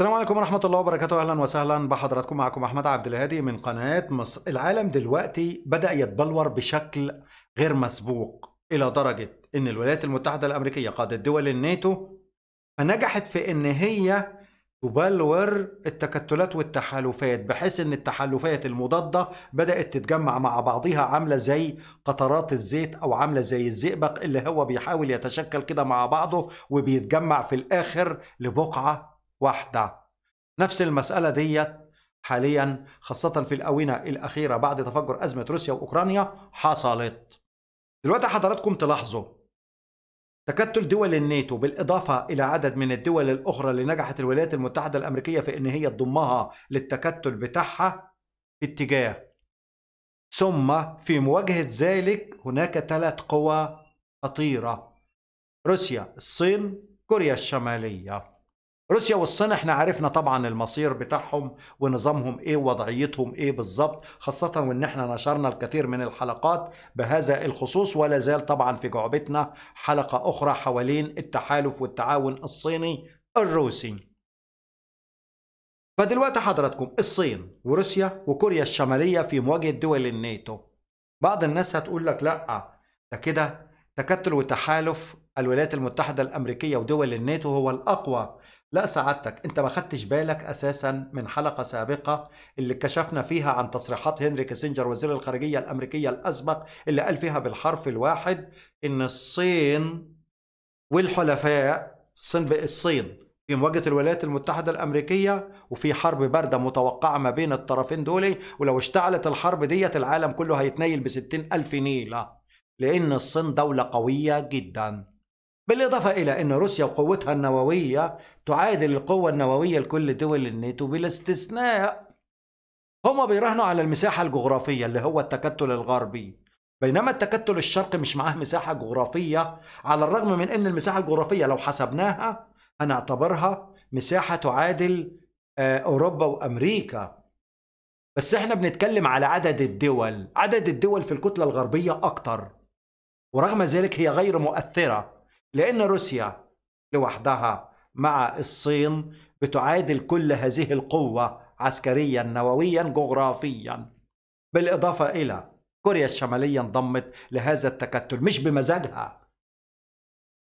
السلام عليكم ورحمة الله وبركاته أهلا وسهلا بحضراتكم معكم أحمد عبد الهادي من قناة مصر العالم دلوقتي بدأ يتبلور بشكل غير مسبوق إلى درجة أن الولايات المتحدة الأمريكية قادة دول الناتو فنجحت في أن هي تبلور التكتلات والتحالفات بحيث أن التحالفات المضادة بدأت تتجمع مع بعضها عاملة زي قطرات الزيت أو عاملة زي الزئبق اللي هو بيحاول يتشكل كده مع بعضه وبيتجمع في الآخر لبقعة واحدة نفس المسألة ديت حاليا خاصة في الآونة الأخيرة بعد تفجر أزمة روسيا وأوكرانيا حصلت دلوقتي حضراتكم تلاحظوا تكتل دول الناتو بالإضافة إلى عدد من الدول الأخرى اللي نجحت الولايات المتحدة الأمريكية في إن هي تضمها للتكتل بتاعها في اتجاه ثم في مواجهة ذلك هناك ثلاث قوى خطيرة روسيا الصين كوريا الشمالية روسيا والصين احنا عرفنا طبعا المصير بتاعهم ونظامهم ايه ووضعيتهم ايه بالظبط خاصة وان احنا نشرنا الكثير من الحلقات بهذا الخصوص ولا زال طبعا في جعبتنا حلقة اخرى حوالين التحالف والتعاون الصيني الروسي فدلوقتي حضراتكم الصين وروسيا وكوريا الشمالية في مواجهة دول الناتو بعض الناس هتقول لك لا ده كده تكتل وتحالف الولايات المتحدة الأمريكية ودول الناتو هو الأقوى لا سعادتك أنت ما خدتش بالك أساسا من حلقة سابقة اللي كشفنا فيها عن تصريحات هنري كيسنجر وزير الخارجية الأمريكية الأسبق اللي قال فيها بالحرف الواحد إن الصين والحلفاء الصين الصين في مواجهه الولايات المتحده الامريكيه وفي حرب بارده متوقعه ما بين الطرفين دول ولو اشتعلت الحرب ديت العالم كله هيتنيل ب ألف نيله لان الصين دوله قويه جدا بالإضافة إلى أن روسيا وقوتها النووية تعادل القوة النووية لكل دول الناتو بلا استثناء هما بيراهنوا على المساحة الجغرافية اللي هو التكتل الغربي بينما التكتل الشرقي مش معاه مساحة جغرافية على الرغم من أن المساحة الجغرافية لو حسبناها هنعتبرها مساحة تعادل آه، أوروبا وأمريكا بس احنا بنتكلم على عدد الدول عدد الدول في الكتلة الغربية أكتر ورغم ذلك هي غير مؤثرة لأن روسيا لوحدها مع الصين بتعادل كل هذه القوة عسكريا نوويا جغرافيا بالإضافة إلى كوريا الشمالية انضمت لهذا التكتل مش بمزاجها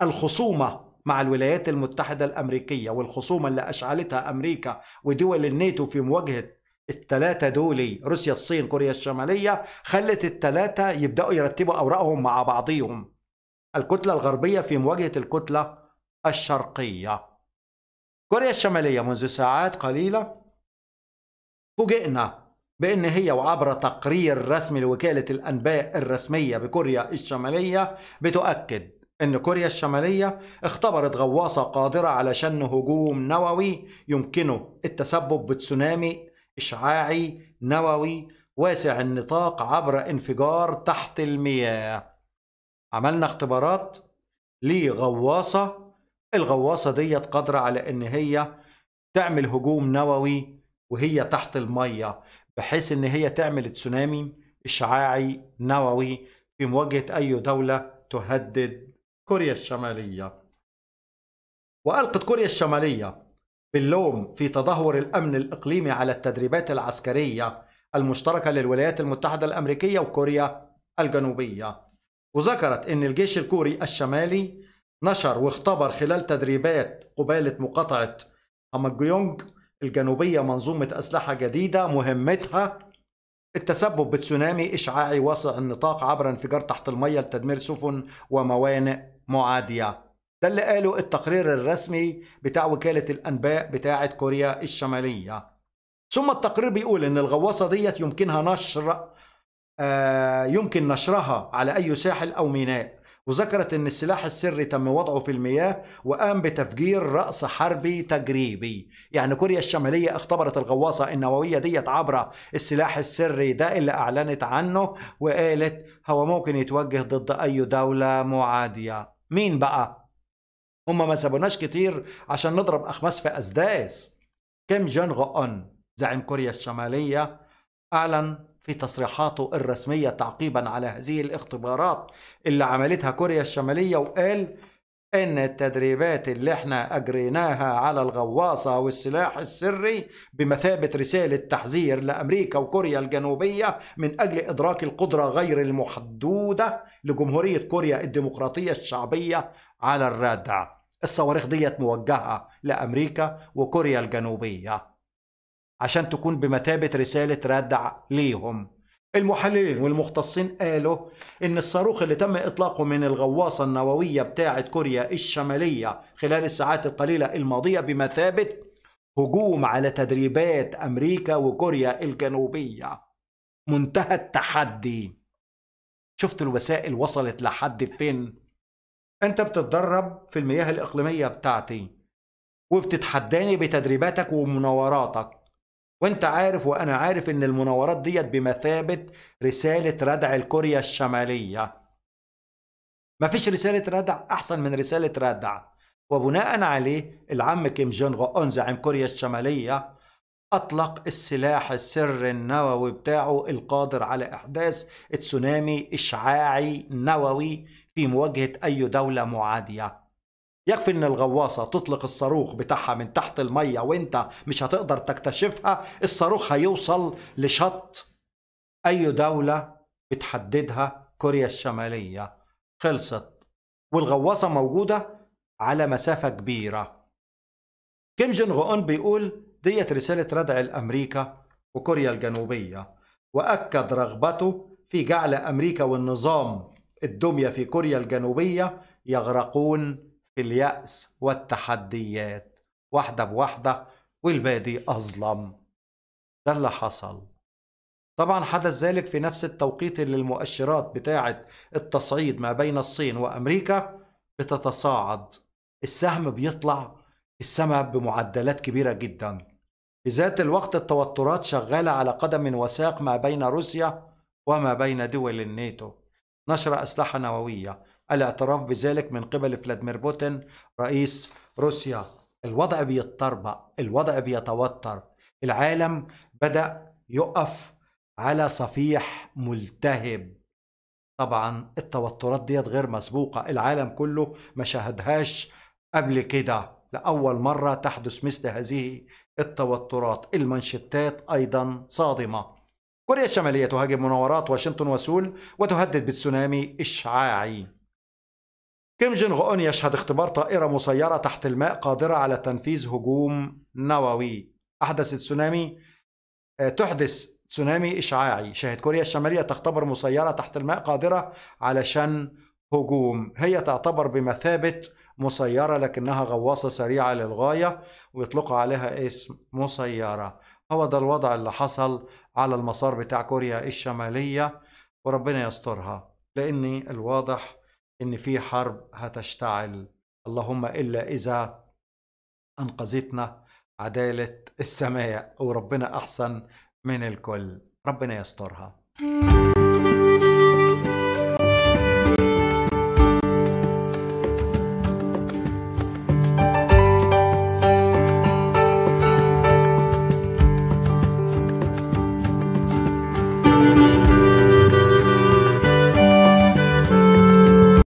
الخصومة مع الولايات المتحدة الأمريكية والخصومة اللي أشعلتها أمريكا ودول الناتو في مواجهة الثلاثة دولي روسيا الصين كوريا الشمالية خلت الثلاثة يبدأوا يرتبوا أوراقهم مع بعضيهم الكتلة الغربية في مواجهة الكتلة الشرقية كوريا الشمالية منذ ساعات قليلة فوجئنا بأن هي وعبر تقرير رسمي لوكالة الأنباء الرسمية بكوريا الشمالية بتؤكد أن كوريا الشمالية اختبرت غواصة قادرة على شن هجوم نووي يمكنه التسبب بتسونامي إشعاعي نووي واسع النطاق عبر انفجار تحت المياه عملنا اختبارات لغواصة الغواصة ديت قادرة على ان هي تعمل هجوم نووي وهي تحت المية بحيث ان هي تعمل تسونامي اشعاعي نووي في مواجهة اي دولة تهدد كوريا الشمالية وألقت كوريا الشمالية باللوم في تدهور الأمن الإقليمي على التدريبات العسكرية المشتركة للولايات المتحدة الأمريكية وكوريا الجنوبية وذكرت أن الجيش الكوري الشمالي نشر واختبر خلال تدريبات قبالة مقاطعة أمجيونج الجنوبية منظومة أسلحة جديدة مهمتها التسبب بتسونامي إشعاعي واسع النطاق عبر انفجار تحت المية لتدمير سفن وموانئ معادية ده اللي قاله التقرير الرسمي بتاع وكالة الأنباء بتاعة كوريا الشمالية ثم التقرير بيقول إن الغواصة ديت يمكنها نشر آه، يمكن نشرها على أي ساحل أو ميناء وذكرت أن السلاح السري تم وضعه في المياه وقام بتفجير رأس حربي تجريبي يعني كوريا الشمالية اختبرت الغواصة النووية ديت عبر السلاح السري ده اللي أعلنت عنه وقالت هو ممكن يتوجه ضد أي دولة معادية مين بقى؟ هما ما سابوناش كتير عشان نضرب أخماس في أسداس كيم جونغ أون زعيم كوريا الشمالية أعلن في تصريحاته الرسمية تعقيبا على هذه الاختبارات اللي عملتها كوريا الشمالية وقال ان التدريبات اللي احنا اجريناها على الغواصه والسلاح السري بمثابه رساله تحذير لامريكا وكوريا الجنوبيه من اجل ادراك القدره غير المحدوده لجمهوريه كوريا الديمقراطيه الشعبيه على الردع الصواريخ ديت موجهه لامريكا وكوريا الجنوبيه عشان تكون بمثابة رسالة ردع ليهم المحللين والمختصين قالوا ان الصاروخ اللي تم اطلاقه من الغواصه النوويه بتاعه كوريا الشماليه خلال الساعات القليله الماضيه بمثابه هجوم على تدريبات امريكا وكوريا الجنوبيه منتهى التحدي شفت الوسائل وصلت لحد فين انت بتتدرب في المياه الاقليميه بتاعتي وبتتحداني بتدريباتك ومناوراتك وانت عارف وانا عارف ان المناورات ديت بمثابة رسالة ردع الكوريا الشمالية مفيش رسالة ردع احسن من رسالة ردع وبناء عليه العم كيم جونغ اون زعيم كوريا الشمالية اطلق السلاح السري النووي بتاعه القادر على احداث تسونامي اشعاعي نووي في مواجهة اي دولة معادية يكفي ان الغواصه تطلق الصاروخ بتاعها من تحت الميه وانت مش هتقدر تكتشفها الصاروخ هيوصل لشط اي دوله بتحددها كوريا الشماليه خلصت والغواصه موجوده على مسافه كبيره كيم جونغ اون بيقول ديت رساله ردع الامريكا وكوريا الجنوبيه واكد رغبته في جعل امريكا والنظام الدميه في كوريا الجنوبيه يغرقون في اليأس والتحديات واحدة بواحدة والبادي أظلم ده اللي حصل طبعا حدث ذلك في نفس التوقيت اللي المؤشرات بتاعة التصعيد ما بين الصين وأمريكا بتتصاعد السهم بيطلع السماء بمعدلات كبيرة جدا في ذات الوقت التوترات شغالة على قدم وساق ما بين روسيا وما بين دول الناتو نشر أسلحة نووية الاعتراف بذلك من قبل فلاديمير بوتين رئيس روسيا الوضع بيتطربق الوضع بيتوتر العالم بدأ يقف على صفيح ملتهب طبعا التوترات ديت غير مسبوقة العالم كله ما شاهدهاش قبل كده لأول مرة تحدث مثل هذه التوترات المنشطات أيضا صادمة كوريا الشمالية تهاجم مناورات واشنطن وسول وتهدد بتسونامي إشعاعي كيم جونغ أون يشهد اختبار طائرة مسيرة تحت الماء قادرة على تنفيذ هجوم نووي أحدث تسونامي آه، تحدث تسونامي إشعاعي شاهد كوريا الشمالية تختبر مسيرة تحت الماء قادرة على شن هجوم هي تعتبر بمثابة مسيرة لكنها غواصة سريعة للغاية ويطلقوا عليها اسم مسيرة هو ده الوضع اللي حصل على المسار بتاع كوريا الشمالية وربنا يسترها لأن الواضح إن في حرب هتشتعل اللهم إلا إذا أنقذتنا عدالة السماء وربنا أحسن من الكل ربنا يسترها